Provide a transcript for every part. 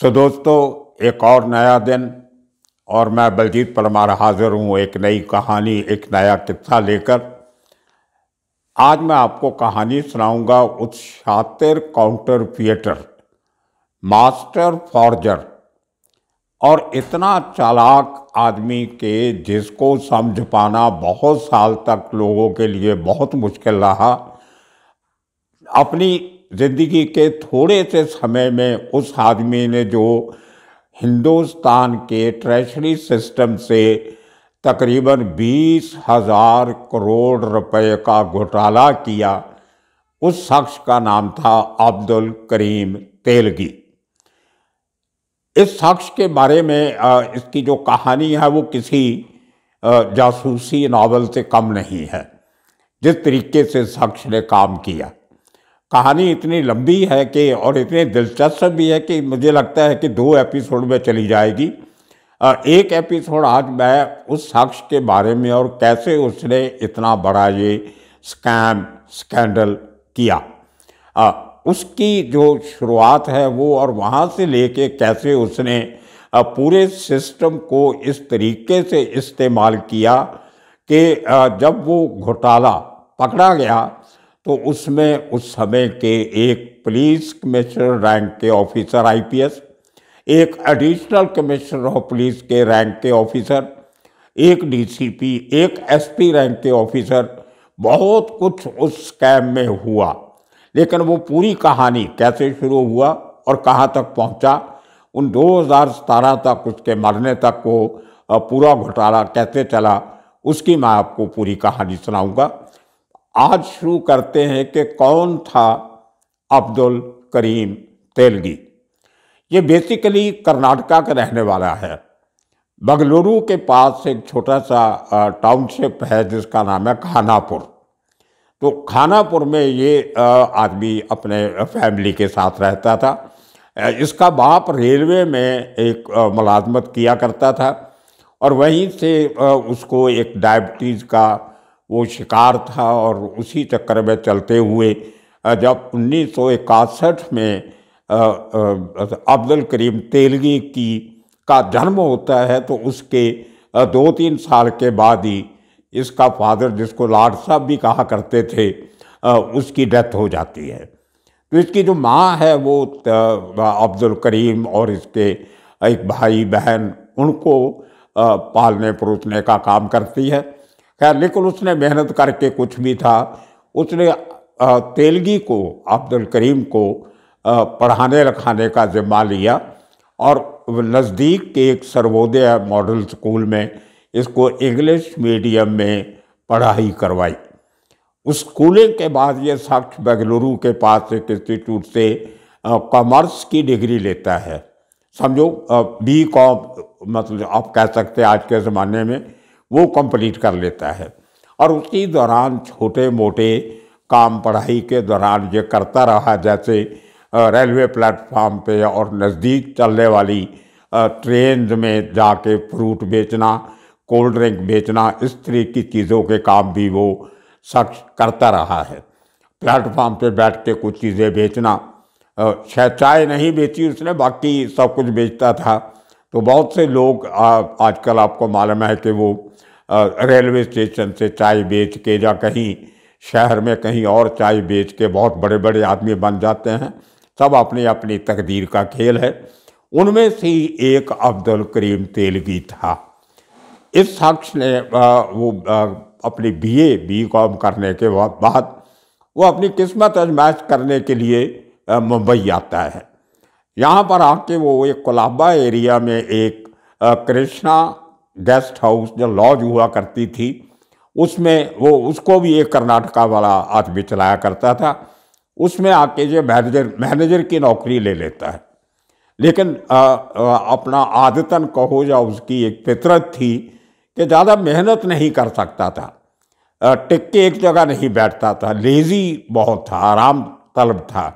सो दोस्तों एक और नया दिन और मैं बलजीत परमार हाजिर हूँ एक नई कहानी एक नया किस्सा लेकर आज मैं आपको कहानी सुनाऊंगा उस शातिर काउंटर थिएटर मास्टर फॉर्जर और इतना चालाक आदमी के जिसको समझ पाना बहुत साल तक लोगों के लिए बहुत मुश्किल रहा अपनी ज़िंदगी के थोड़े से समय में उस आदमी ने जो हिंदुस्तान के ट्रेजरी सिस्टम से तकरीबन बीस हज़ार करोड़ रुपए का घोटाला किया उस शख्स का नाम था अब्दुल करीम तेलगी इस शख्स के बारे में इसकी जो कहानी है वो किसी जासूसी नावल से कम नहीं है जिस तरीके से शख्स ने काम किया कहानी इतनी लंबी है कि और इतनी दिलचस्प भी है कि मुझे लगता है कि दो एपिसोड में चली जाएगी एक एपिसोड आज मैं उस शख्स के बारे में और कैसे उसने इतना बड़ा ये स्कैम स्कैंडल किया आ, उसकी जो शुरुआत है वो और वहाँ से लेके कैसे उसने पूरे सिस्टम को इस तरीके से इस्तेमाल किया कि जब वो घोटाला पकड़ा गया तो उसमें उस समय के एक पुलिस कमिश्नर रैंक के ऑफिसर आईपीएस एक एडिशनल कमिश्नर ऑफ पुलिस के रैंक के ऑफिसर एक डीसीपी एक एसपी रैंक के ऑफिसर बहुत कुछ उस स्कैम में हुआ लेकिन वो पूरी कहानी कैसे शुरू हुआ और कहाँ तक पहुँचा उन 2017 तक उसके मरने तक वो पूरा घोटाला कैसे चला उसकी मैं आपको पूरी कहानी सुनाऊंगा आज शुरू करते हैं कि कौन था अब्दुल करीम तेलगी ये बेसिकली कर्नाटका का रहने वाला है बंगलुरु के पास एक छोटा सा टाउनशिप है जिसका नाम है खानापुर तो खानापुर में ये आदमी अपने फैमिली के साथ रहता था इसका बाप रेलवे में एक मुलाजमत किया करता था और वहीं से उसको एक डायबिटीज़ का वो शिकार था और उसी चक्कर में चलते हुए जब उन्नीस में अब्दुल करीम तेलगी की का जन्म होता है तो उसके दो तीन साल के बाद ही इसका फादर जिसको लाड साहब भी कहा करते थे उसकी डेथ हो जाती है तो इसकी जो माँ है वो अब्दुल करीम और इसके एक भाई बहन उनको पालने परोसने का काम करती है खैर लेकिन उसने मेहनत करके कुछ भी था उसने तेलगी को अब्दुल करीम को पढ़ाने लिखाने का ज़िम्मा लिया और नज़दीक के एक सर्वोदय मॉडल स्कूल में इसको इंग्लिश मीडियम में पढ़ाई करवाई उस स्कूलिंग के बाद ये शख्स बेंगलुरु के पास एक इंस्टीट्यूट से कॉमर्स की डिग्री लेता है समझो बी कॉम मतलब आप कह सकते हैं आज के ज़माने में वो कंप्लीट कर लेता है और उसी दौरान छोटे मोटे काम पढ़ाई के दौरान ये करता रहा जैसे रेलवे प्लेटफार्म पे और नज़दीक चलने वाली ट्रेन में जाके फ्रूट बेचना कोल्ड ड्रिंक बेचना इस तरह की चीज़ों के काम भी वो शख्स करता रहा है प्लेटफार्म पे बैठ के कुछ चीज़ें बेचना शायद चाय नहीं बेची उसने बाकी सब कुछ बेचता था तो बहुत से लोग आजकल आपको मालूम है कि वो रेलवे स्टेशन से चाय बेच के या कहीं शहर में कहीं और चाय बेच के बहुत बड़े बड़े आदमी बन जाते हैं सब अपनी अपनी तकदीर का खेल है उनमें से एक अब्दुल करीम तेलगी था इस शख्स ने वो अपनी बीए बी कॉम करने के बाद वो अपनी किस्मत अजमाइश करने के लिए मुंबई आता है यहाँ पर आके वो एक कोलाबा एरिया में एक कृष्णा गेस्ट हाउस जो लॉज हुआ करती थी उसमें वो उसको भी एक कर्नाटका वाला आदमी चलाया करता था उसमें आके जो मैनेजर मैनेजर की नौकरी ले लेता है लेकिन आ, आ, अपना आदतन कहो या उसकी एक फितरत थी कि ज़्यादा मेहनत नहीं कर सकता था टिक के एक जगह नहीं बैठता था लेज़ी बहुत था आराम तलब था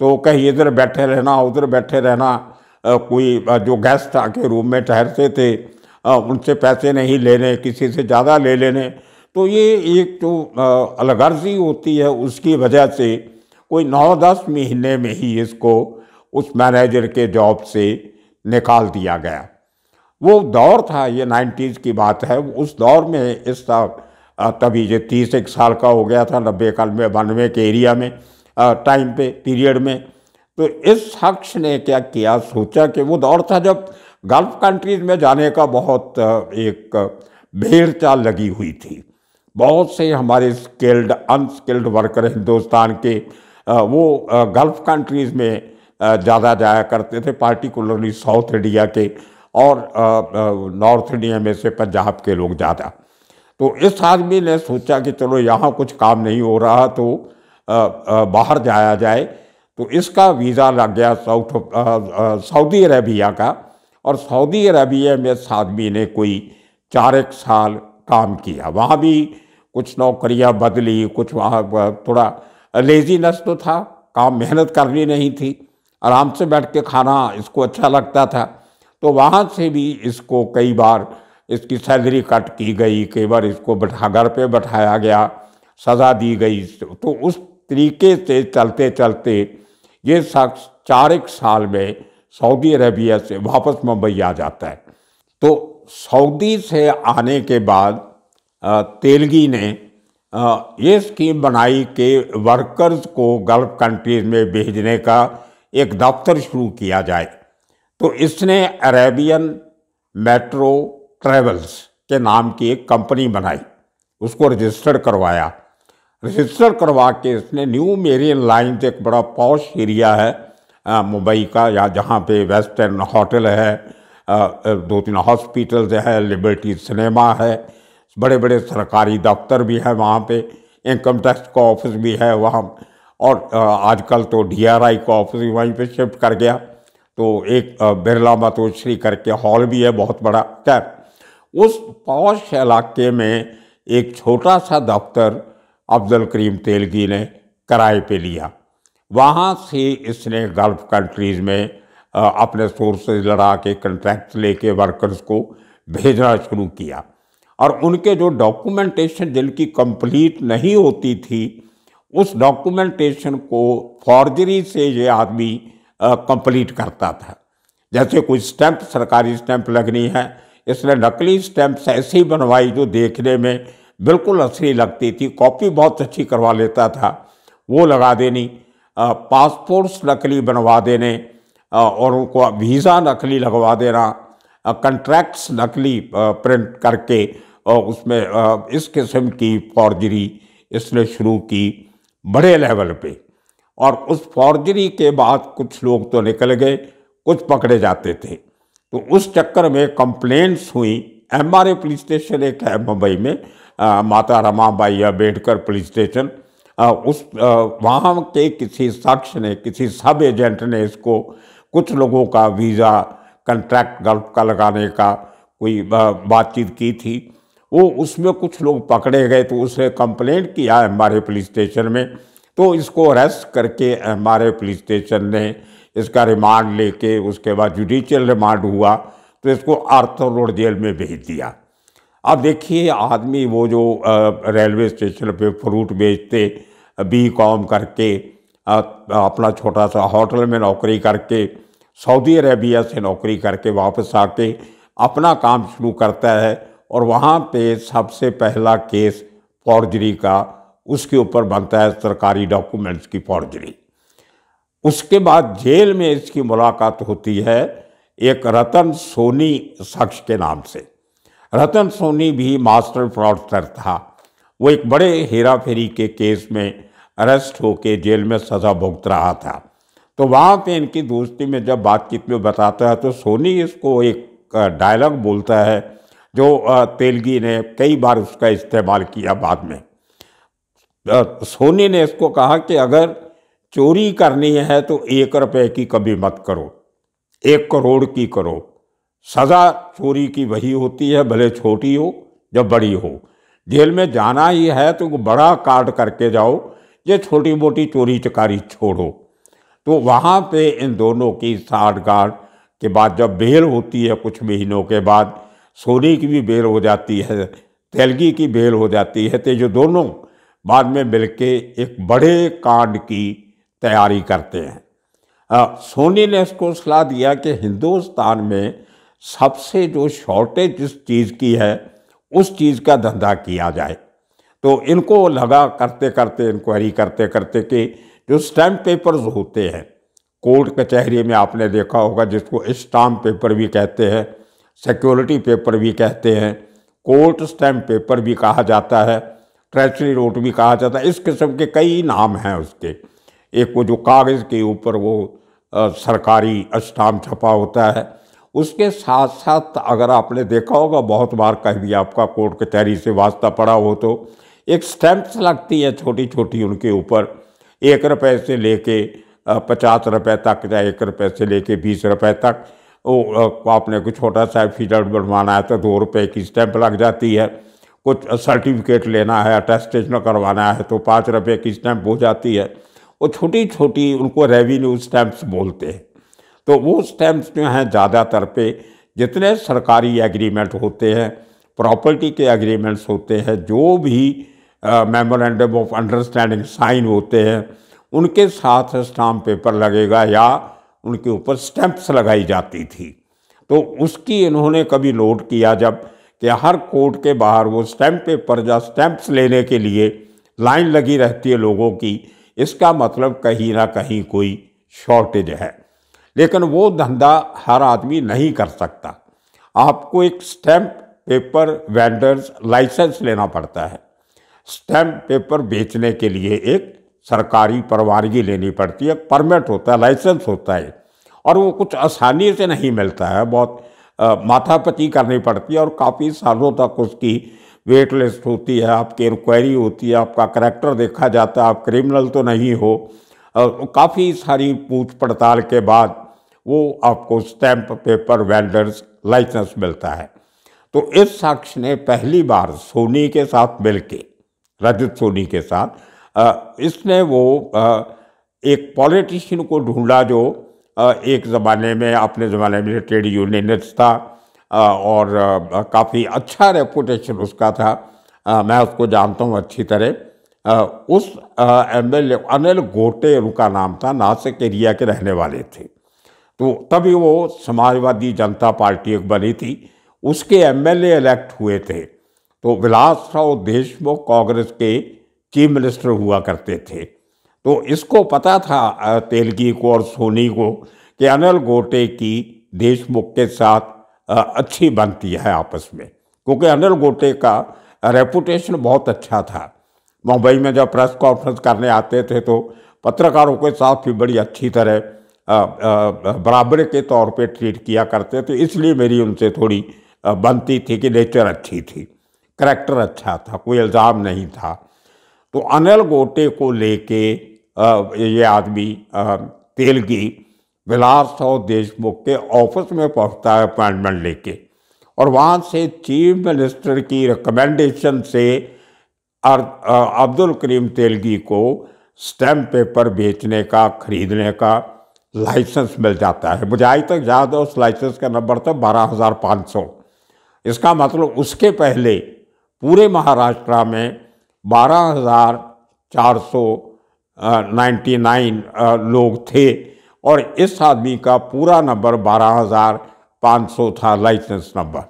तो कहीं इधर बैठे रहना उधर बैठे रहना कोई जो गेस्ट आके रूम में ठहरते थे उनसे पैसे नहीं लेने किसी से ज़्यादा ले लेने तो ये एक जो अलगर्जी होती है उसकी वजह से कोई नौ दस महीने में ही इसको उस मैनेजर के जॉब से निकाल दिया गया वो दौर था ये नाइन्टीज़ की बात है उस दौर में इसका तभी ये तीस एक साल का हो गया था नब्बे काल में बानवे के एरिया में टाइम पे पीरियड में तो इस शख्स ने क्या किया सोचा कि वो दौर था जब गल्फ कंट्रीज में जाने का बहुत एक भीड़ चाल लगी हुई थी बहुत से हमारे स्किल्ड अनस्किल्ड वर्कर हिंदुस्तान के वो गल्फ कंट्रीज़ में ज़्यादा जाया करते थे पार्टिकुलरली साउथ इंडिया के और नॉर्थ इंडिया में से पंजाब के लोग ज़्यादा तो इस आदमी ने सोचा कि चलो यहाँ कुछ काम नहीं हो रहा तो बाहर जाया जाए तो इसका वीज़ा लग गया साउथ सऊदी अरेबिया का और सऊदी अरेबिया में इस आदमी ने कोई चार एक साल काम किया वहाँ भी कुछ नौकरियाँ बदली कुछ वहाँ थोड़ा लेजीनेस तो था काम मेहनत करनी नहीं थी आराम से बैठ के खाना इसको अच्छा लगता था तो वहाँ से भी इसको कई बार इसकी सैलरी कट की गई कई बार इसको बैठा घर पर बैठाया गया सज़ा दी गई तो उस तरीके से चलते चलते ये शख्स चार एक साल में सऊदी अरबिया से वापस मुंबई आ जाता है तो सऊदी से आने के बाद तेलगी ने ये स्कीम बनाई कि वर्कर्स को गल्फ कंट्रीज़ में भेजने का एक दफ्तर शुरू किया जाए तो इसने अरेबियन मेट्रो ट्रेवल्स के नाम की एक कंपनी बनाई उसको रजिस्टर करवाया रजिस्टर करवा के इसने न्यू मेरियन लाइन एक बड़ा पौश एरिया है मुंबई का या जहाँ पे वेस्टर्न होटल है दो तीन हॉस्पिटल्स है लिबर्टी सिनेमा है बड़े बड़े सरकारी दफ्तर भी हैं वहाँ पे इनकम टैक्स का ऑफिस भी है वहाँ और आजकल तो डीआरआई का ऑफिस भी वहीं पे शिफ्ट कर गया तो एक बिरला मतोश्री करके हॉल भी है बहुत बड़ा खैर उस पौश इलाके में एक छोटा सा दफ्तर अब्दुल करीम तेलगी ने किराए पे लिया वहाँ से इसने गल्फ़ कंट्रीज़ में अपने सोर्सेज लड़ा के कंट्रैक्ट लेके वर्कर्स को भेजना शुरू किया और उनके जो डॉक्यूमेंटेशन जिनकी कंप्लीट नहीं होती थी उस डॉक्यूमेंटेशन को फॉर्जरी से ये आदमी कंप्लीट करता था जैसे कोई स्टैंप सरकारी स्टैंप लगनी है इसने नकली स्टैंप्स ऐसे ही बनवाई जो देखने में बिल्कुल असली लगती थी कॉपी बहुत अच्छी करवा लेता था वो लगा देनी पासपोर्ट्स नकली बनवा देने और उनको वीज़ा नकली लगवा देना कंट्रैक्ट्स नकली प्रिंट करके और उसमें इस किस्म की फॉर्जरी इसने शुरू की बड़े लेवल पे और उस फॉर्जरी के बाद कुछ लोग तो निकल गए कुछ पकड़े जाते थे तो उस चक्कर में कंप्लेंट्स हुई एम पुलिस स्टेशन एक है मुंबई में माता माता रमाबाई अम्बेडकर पुलिस स्टेशन उस वहाँ के किसी शख्स ने किसी सब एजेंट ने इसको कुछ लोगों का वीज़ा कंट्रैक्ट गल्फ का लगाने का कोई बातचीत की थी वो उसमें कुछ लोग पकड़े गए तो उसने कंप्लेंट किया हमारे पुलिस स्टेशन में तो इसको अरेस्ट करके हमारे पुलिस स्टेशन ने इसका रिमांड लेके उसके बाद जुडिशियल रिमांड हुआ तो इसको आर्थर रोड जेल में भेज दिया अब देखिए आदमी वो जो रेलवे स्टेशन पे फ्रूट बेचते बी कॉम करके अपना छोटा सा होटल में नौकरी करके सऊदी अरेबिया से नौकरी करके वापस आके अपना काम शुरू करता है और वहाँ पे सबसे पहला केस फॉर्जरी का उसके ऊपर बनता है सरकारी डॉक्यूमेंट्स की फॉर्जरी उसके बाद जेल में इसकी मुलाकात होती है एक रतन सोनी शख्स के नाम से रतन सोनी भी मास्टर फ्रॉडस्टर था वो एक बड़े हेरा फेरी के केस में अरेस्ट होके जेल में सज़ा भुगत रहा था तो वहाँ पे इनकी दोस्ती में जब बातचीत में बताता है तो सोनी इसको एक डायलॉग बोलता है जो तेलगी ने कई बार उसका इस्तेमाल किया बाद में सोनी ने इसको कहा कि अगर चोरी करनी है तो एक रुपए की कभी मत करो एक करोड़ की करो सज़ा चोरी की वही होती है भले छोटी हो या बड़ी हो जेल में जाना ही है तो बड़ा काट करके जाओ ये छोटी मोटी चोरी चकारी छोड़ो तो वहाँ पे इन दोनों की साठगांठ के बाद जब बेल होती है कुछ महीनों के बाद सोनी की भी बेल हो जाती है तेलगी की बेल हो जाती है तो जो दोनों बाद में मिल एक बड़े कांड की तैयारी करते हैं आ, सोनी ने इसको सलाह दिया कि हिंदुस्तान में सबसे जो शॉर्टेज जिस चीज़ की है उस चीज़ का धंधा किया जाए तो इनको लगा करते करते इंक्वायरी करते करते कि जो स्टैम्प पेपर्स होते हैं कोर्ट कचहरी में आपने देखा होगा जिसको स्टाम्प पेपर भी कहते हैं सिक्योरिटी पेपर भी कहते हैं कोर्ट स्टैम्प पेपर भी कहा जाता है ट्रेचरी रोट भी कहा जाता है इस किस्म के कई नाम हैं उसके एक वो जो कागज़ के ऊपर वो आ, सरकारी स्टाम्प छपा होता है उसके साथ साथ अगर आपने देखा होगा बहुत बार कहीं आपका कोर्ट कचहरी से वास्ता पड़ा हो तो एक स्टैंप्स लगती है छोटी छोटी उनके ऊपर एक रुपये से लेके पचास रुपये तक या एक रुपये से लेके बीस रुपये तक वो आपने कुछ छोटा सा फीडर बनवाना है तो दो रुपये की स्टैंप लग जाती है कुछ सर्टिफिकेट लेना है अटेस्टेशन करवाना है तो पाँच रुपये की स्टैंप हो जाती है वो छोटी छोटी उनको रेवेन्यू स्टैंप्स बोलते हैं तो वो स्टैम्प्स जो हैं ज़्यादातर पे जितने सरकारी एग्रीमेंट होते हैं प्रॉपर्टी के एग्रीमेंट्स होते हैं जो भी मेमोरेंडम ऑफ अंडरस्टैंडिंग साइन होते हैं उनके साथ स्टाम्प पेपर लगेगा या उनके ऊपर स्टैंप्स लगाई जाती थी तो उसकी इन्होंने कभी नोट किया जब कि हर कोर्ट के बाहर वो स्टैम्प पेपर या स्टैंप्स लेने के लिए लाइन लगी रहती है लोगों की इसका मतलब कहीं ना कहीं कोई शॉर्टेज है लेकिन वो धंधा हर आदमी नहीं कर सकता आपको एक स्टैम्प पेपर वेंडर्स लाइसेंस लेना पड़ता है स्टैम्प पेपर बेचने के लिए एक सरकारी परवानगी लेनी पड़ती है परमिट होता है लाइसेंस होता है और वो कुछ आसानी से नहीं मिलता है बहुत माथापति करनी पड़ती है और काफ़ी सालों तक उसकी वेट लिस्ट होती है आपकी इंक्वायरी होती है आपका करेक्टर देखा जाता है आप क्रिमिनल तो नहीं हो काफ़ी सारी पूछ पड़ताल के बाद वो आपको स्टैम्प पेपर वेंडर्स लाइसेंस मिलता है तो इस शख्स ने पहली बार सोनी के साथ मिलके रजत सोनी के साथ इसने वो एक पॉलिटिशियन को ढूंढा जो एक ज़माने में अपने ज़माने में ट्रेड यूनियनिस्ट था और काफ़ी अच्छा रेपुटेशन उसका था मैं उसको जानता हूँ अच्छी तरह उस एम एल अनिल गोटे उनका नाम था नासिक एरिया के रहने वाले थे तो तभी वो समाजवादी जनता पार्टी एक बनी थी उसके एमएलए इलेक्ट हुए थे तो विलास राव देशमुख कांग्रेस के चीफ मिनिस्टर हुआ करते थे तो इसको पता था तेलगी को और सोनी को कि अनिल गोटे की देशमुख के साथ अच्छी बनती है आपस में क्योंकि अनिल गोटे का रेपुटेशन बहुत अच्छा था मुंबई में जब प्रेस कॉन्फ्रेंस करने आते थे तो पत्रकारों के साथ भी बड़ी अच्छी तरह बराबर के तौर पे ट्रीट किया करते तो इसलिए मेरी उनसे थोड़ी बनती थी कि नेचर अच्छी थी करैक्टर अच्छा था कोई इल्ज़ाम नहीं था तो अनिल गोटे को लेके ये आदमी तेलगी विलास और देशमुख के ऑफिस में पहुंचता है अपॉइंटमेंट लेके और वहाँ से चीफ मिनिस्टर की रिकमेंडेशन से अब्दुल करीम तेलगी को स्टैम्प पेपर बेचने का ख़रीदने का लाइसेंस मिल जाता है मुझे आज तक याद है उस लाइसेंस का नंबर था बारह हज़ार पाँच सौ इसका मतलब उसके पहले पूरे महाराष्ट्र में बारह हज़ार चार सौ नाइन्टी नाइन लोग थे और इस आदमी का पूरा नंबर बारह हज़ार पाँच सौ था लाइसेंस नंबर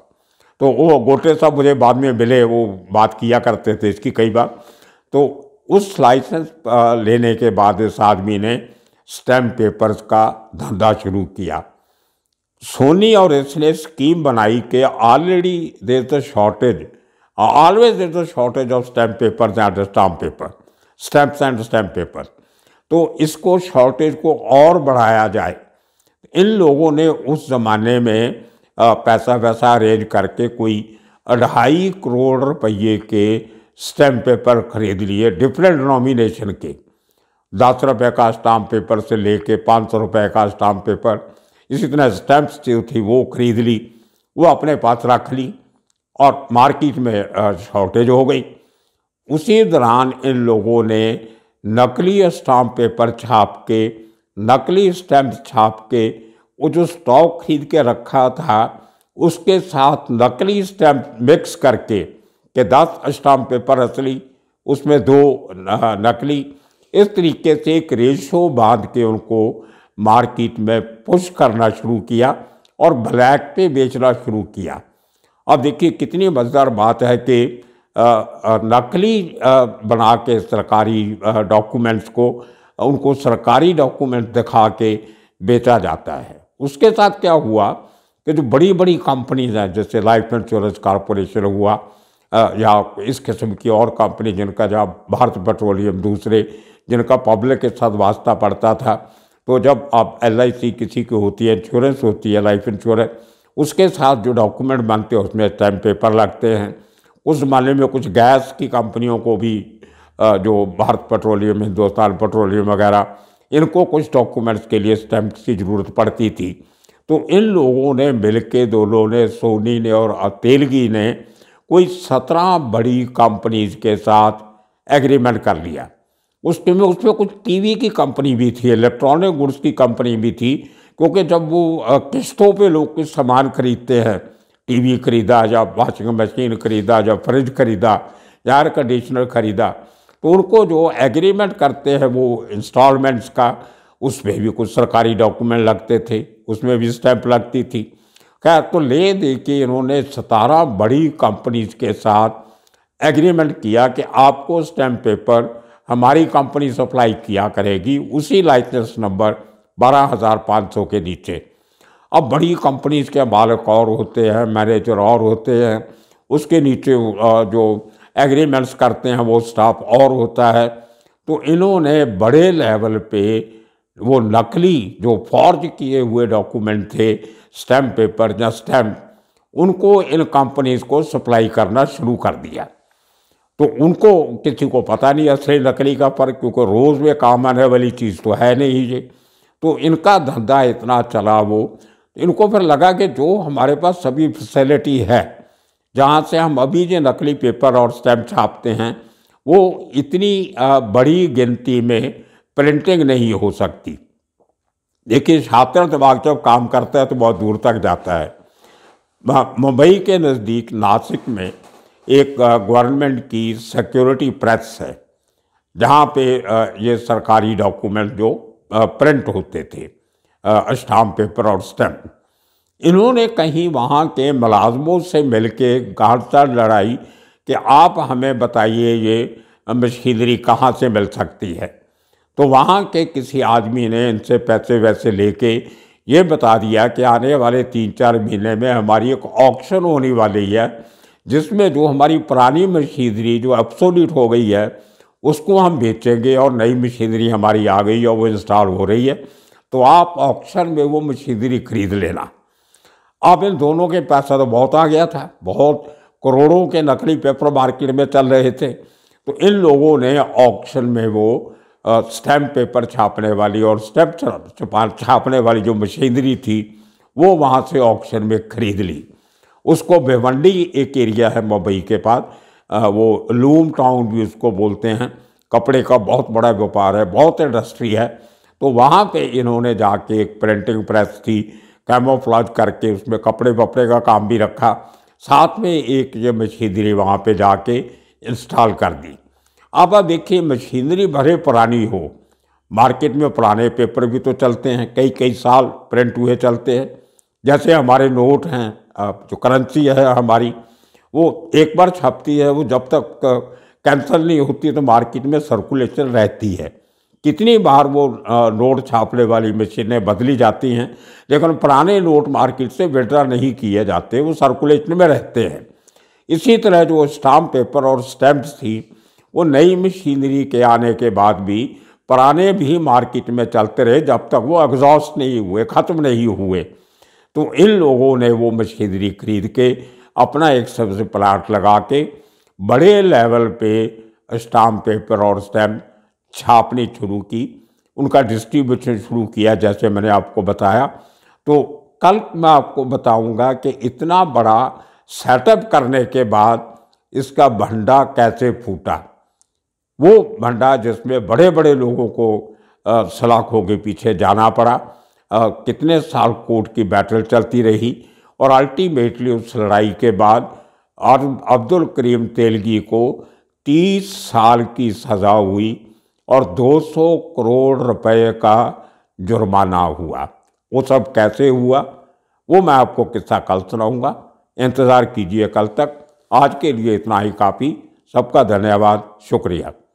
तो वो गोटे साहब मुझे बाद में मिले वो बात किया करते थे इसकी कई बार तो उस लाइसेंस लेने के बाद इस आदमी ने स्टैम्प पेपर्स का धंधा शुरू किया सोनी और इसने स्कीम बनाई कि already there the shortage always there the shortage of stamp paper and stamp paper stamp and stamp paper तो इसको शॉर्टेज को और बढ़ाया जाए इन लोगों ने उस ज़माने में uh, पैसा वैसा अरेंज करके कोई अढ़ाई करोड़ रुपये के स्टैम्प पेपर खरीद लिए डिफरेंट नॉमिनेशन के दस रुपये का स्टाम्प पेपर से लेके पाँच सौ रुपये का स्टाम्प पेपर इसी तरह स्टैम्प्स जो थी वो खरीद ली वो अपने पास रख ली और मार्केट में शॉर्टेज हो गई उसी दौरान इन लोगों ने नकली स्टाम्प पेपर छाप के नकली स्टैम्प छाप के वो जो स्टॉक खरीद के रखा था उसके साथ नकली स्टैम्प मिक्स करके के दस स्टाम्प पेपर असली उसमें दो नकली इस तरीके से एक रेशो बांध के उनको मार्केट में पुश करना शुरू किया और ब्लैक पे बेचना शुरू किया अब देखिए कितनी मज़ेदार बात है कि नकली बना के सरकारी डॉक्यूमेंट्स को उनको सरकारी डॉक्यूमेंट दिखा के बेचा जाता है उसके साथ क्या हुआ कि जो बड़ी बड़ी कंपनीज हैं जैसे लाइफ इंश्योरेंस कॉरपोरेशन हुआ या इस किस्म की और कंपनी जिनका जहाँ भारत पेट्रोलियम दूसरे जिनका पब्लिक के साथ वास्ता पड़ता था तो जब आप एल किसी की होती है इंश्योरेंस होती है लाइफ इंश्योरेंस उसके साथ जो डॉक्यूमेंट बनते हैं उसमें स्टैम्प पेपर लगते हैं उस मामले में कुछ गैस की कंपनियों को भी जो भारत पेट्रोलियम हिंदुस्तान पेट्रोलियम वगैरह इनको कुछ डॉक्यूमेंट्स के लिए स्टैम्प की ज़रूरत पड़ती थी तो इन लोगों ने मिल के दोनों ने सोनी ने और तेलगी ने कोई सत्रह बड़ी कंपनीज के साथ एग्रीमेंट कर लिया उसमें उसमें कुछ टीवी की कंपनी भी थी इलेक्ट्रॉनिक गुड्स की कंपनी भी थी क्योंकि जब वो किस्तों पे लोग कुछ सामान खरीदते हैं टीवी खरीदा या वॉशिंग मशीन खरीदा या फ्रिज खरीदा या एयर कंडीशनर खरीदा तो उनको जो एग्रीमेंट करते हैं वो इंस्टॉलमेंट्स का उसमें भी कुछ सरकारी डॉक्यूमेंट लगते थे उसमें भी स्टैंप लगती थी खैर तो ले दे के इन्होंने सतारह बड़ी कंपनीज के साथ एग्रीमेंट किया कि आपको स्टैम्प पेपर हमारी कंपनी सप्लाई किया करेगी उसी लाइसेंस नंबर 12500 के नीचे अब बड़ी कंपनीज के मालिक और होते हैं मैनेजर और होते हैं उसके नीचे जो एग्रीमेंट्स करते हैं वो स्टाफ और होता है तो इन्होंने बड़े लेवल पे वो नकली जो फॉर्ज किए हुए डॉक्यूमेंट थे स्टैम्प पेपर या स्टैम्प उनको इन कंपनीज को सप्लाई करना शुरू कर दिया तो उनको किसी को पता नहीं असली नकली का फ़र्क क्योंकि रोज़ में काम आने वाली चीज़ तो है नहीं ये तो इनका धंधा इतना चला वो तो इनको फिर लगा कि जो हमारे पास सभी फैसिलिटी है जहाँ से हम अभी जो नकली पेपर और स्टैम्प छापते हैं वो इतनी बड़ी गिनती में प्रिंटिंग नहीं हो सकती देखिए छात्र दिमाग जब काम करता है तो बहुत दूर तक जाता है मुंबई के नज़दीक नासिक में एक गवर्नमेंट की सिक्योरिटी प्रेस है जहाँ पे ये सरकारी डॉक्यूमेंट जो प्रिंट होते थे स्टाम्प पेपर और स्टैम्प इन्होंने कहीं वहाँ के मुलाजमों से मिल के गाड़तर लड़ाई कि आप हमें बताइए ये मशीनरी कहाँ से मिल सकती है तो वहाँ के किसी आदमी ने इनसे पैसे वैसे लेके ये बता दिया कि आने वाले तीन चार महीने में हमारी एक ऑक्शन होने वाली है जिसमें जो हमारी पुरानी मशीनरी जो अपसोलिट हो गई है उसको हम बेचेंगे और नई मशीनरी हमारी आ गई और वो इंस्टॉल हो रही है तो आप ऑक्शन में वो मशीनरी खरीद लेना अब इन दोनों के पैसा तो बहुत आ गया था बहुत करोड़ों के नकली पेपर मार्केट में चल रहे थे तो इन लोगों ने ऑक्शन में वो स्टैम्प पेपर छापने वाली और स्टैम्प छापने वाली जो मशीनरी थी वो वहाँ से ऑक्शन में खरीद ली उसको भिवंडी एक एरिया है मुंबई के पास वो लूम टाउन भी उसको बोलते हैं कपड़े का बहुत बड़ा व्यापार है बहुत इंडस्ट्री है तो वहाँ पे इन्होंने जाके एक प्रिंटिंग प्रेस थी कैमोफ्लाज करके उसमें कपड़े वपड़े का काम भी रखा साथ में एक ये मशीनरी वहाँ पे जाके इंस्टॉल कर दी अब अब देखिए मशीनरी भरे पुरानी हो मार्केट में पुराने पेपर भी तो चलते हैं कई कई साल प्रिंट हुए चलते हैं जैसे हमारे नोट हैं जो करेंसी है हमारी वो एक बार छपती है वो जब तक कैंसिल नहीं होती तो मार्केट में सर्कुलेशन रहती है कितनी बार वो नोट छापने वाली मशीनें बदली जाती हैं लेकिन पुराने नोट मार्केट से विड्रा नहीं किए जाते वो सर्कुलेशन में रहते हैं इसी तरह जो स्टाम्प पेपर और स्टैम्प्स थी वो नई मशीनरी के आने के बाद भी पुराने भी मार्केट में चलते रहे जब तक वो एग्जॉस्ट नहीं हुए ख़त्म नहीं हुए तो इन लोगों ने वो मशीनरी खरीद के अपना एक सब्ज प्लाट लगा के बड़े लेवल पे स्टाम्प पेपर और स्टैम्प छापनी शुरू की उनका डिस्ट्रीब्यूशन शुरू किया जैसे मैंने आपको बताया तो कल मैं आपको बताऊंगा कि इतना बड़ा सेटअप करने के बाद इसका भंडा कैसे फूटा वो भंडा जिसमें बड़े बड़े लोगों को सलाखों के पीछे जाना पड़ा आ, कितने साल कोर्ट की बैटल चलती रही और अल्टीमेटली उस लड़ाई के बाद और अब्दुल करीम तेलगी को 30 साल की सज़ा हुई और 200 करोड़ रुपए का जुर्माना हुआ वो सब कैसे हुआ वो मैं आपको किस्सा कल सुनाऊंगा इंतज़ार कीजिए कल तक आज के लिए इतना ही काफ़ी सबका धन्यवाद शुक्रिया